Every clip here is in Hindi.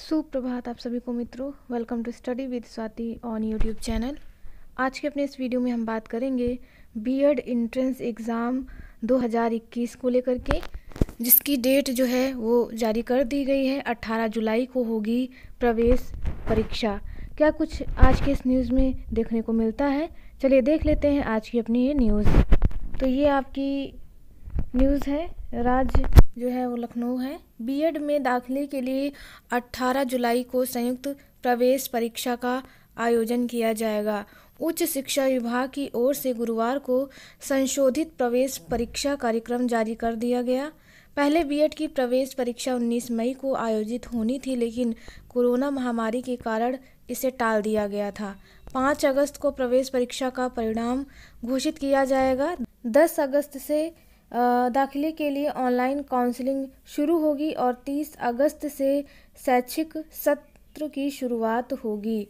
सुप्रभात आप सभी को मित्रों welcome to study with Swati on YouTube channel आज के अपने इस वीडियो में हम बात करेंगे बीएड इंट्रेंस एग्ज़ाम 2021 को लेकर के जिसकी डेट जो है वो जारी कर दी गई है 18 जुलाई को होगी प्रवेश परीक्षा क्या कुछ आज के इस न्यूज़ में देखने को मिलता है चलिए देख लेते हैं आज की अपनी ये न्यूज़ तो ये आपकी न्यूज़ है राज्य जो है वो लखनऊ है बीएड में दाखिले के लिए 18 जुलाई को संयुक्त प्रवेश परीक्षा का आयोजन किया जाएगा उच्च शिक्षा विभाग की ओर से गुरुवार को संशोधित प्रवेश परीक्षा कार्यक्रम जारी कर दिया गया पहले बीएड की प्रवेश परीक्षा 19 मई को आयोजित होनी थी लेकिन कोरोना महामारी के कारण इसे टाल दिया गया था 5 अगस्त को प्रवेश परीक्षा का परिणाम घोषित किया जाएगा 10 अगस्त से दाखिले के लिए ऑनलाइन काउंसलिंग शुरू होगी और 30 अगस्त से शैक्षिक सत्र की शुरुआत होगी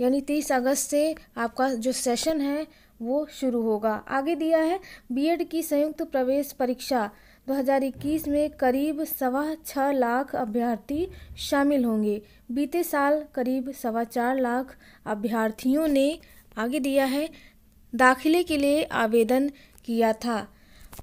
यानी 30 अगस्त से आपका जो सेशन है वो शुरू होगा आगे दिया है बीएड की संयुक्त प्रवेश परीक्षा 2021 में करीब सवा छः लाख अभ्यर्थी शामिल होंगे बीते साल करीब सवा चार लाख अभ्यर्थियों ने आगे दिया है दाखिले के लिए आवेदन किया था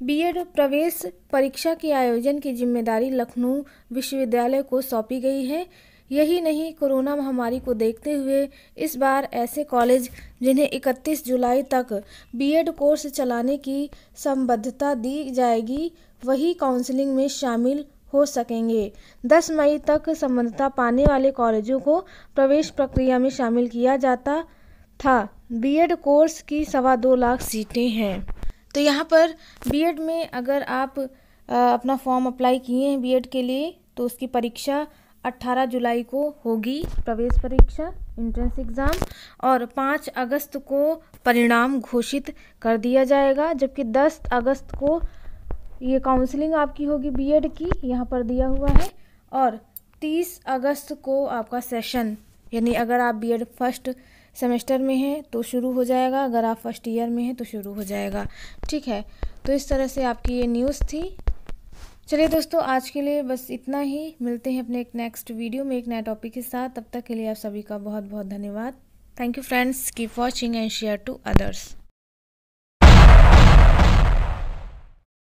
बीएड प्रवेश परीक्षा के आयोजन की जिम्मेदारी लखनऊ विश्वविद्यालय को सौंपी गई है यही नहीं कोरोना महामारी को देखते हुए इस बार ऐसे कॉलेज जिन्हें 31 जुलाई तक बीएड कोर्स चलाने की संबद्धता दी जाएगी वही काउंसलिंग में शामिल हो सकेंगे 10 मई तक संबद्धता पाने वाले कॉलेजों को प्रवेश प्रक्रिया में शामिल किया जाता था बीएड कोर्स की सवा दो लाख सीटें हैं तो यहाँ पर बीएड में अगर आप आ, अपना फॉर्म अप्लाई किए हैं बीएड के लिए तो उसकी परीक्षा 18 जुलाई को होगी प्रवेश परीक्षा इंट्रेंस एग्ज़ाम और 5 अगस्त को परिणाम घोषित कर दिया जाएगा जबकि 10 अगस्त को ये काउंसलिंग आपकी होगी बीएड की यहाँ पर दिया हुआ है और 30 अगस्त को आपका सेशन यानी अगर आप बीएड फर्स्ट सेमेस्टर में है तो शुरू हो जाएगा अगर आप फर्स्ट ईयर में हैं तो शुरू हो जाएगा ठीक है तो इस तरह से आपकी ये न्यूज़ थी चलिए दोस्तों आज के लिए बस इतना ही मिलते हैं अपने एक नेक्स्ट वीडियो में एक नए टॉपिक के साथ तब तक के लिए आप सभी का बहुत बहुत धन्यवाद thank you friends keep watching and share to others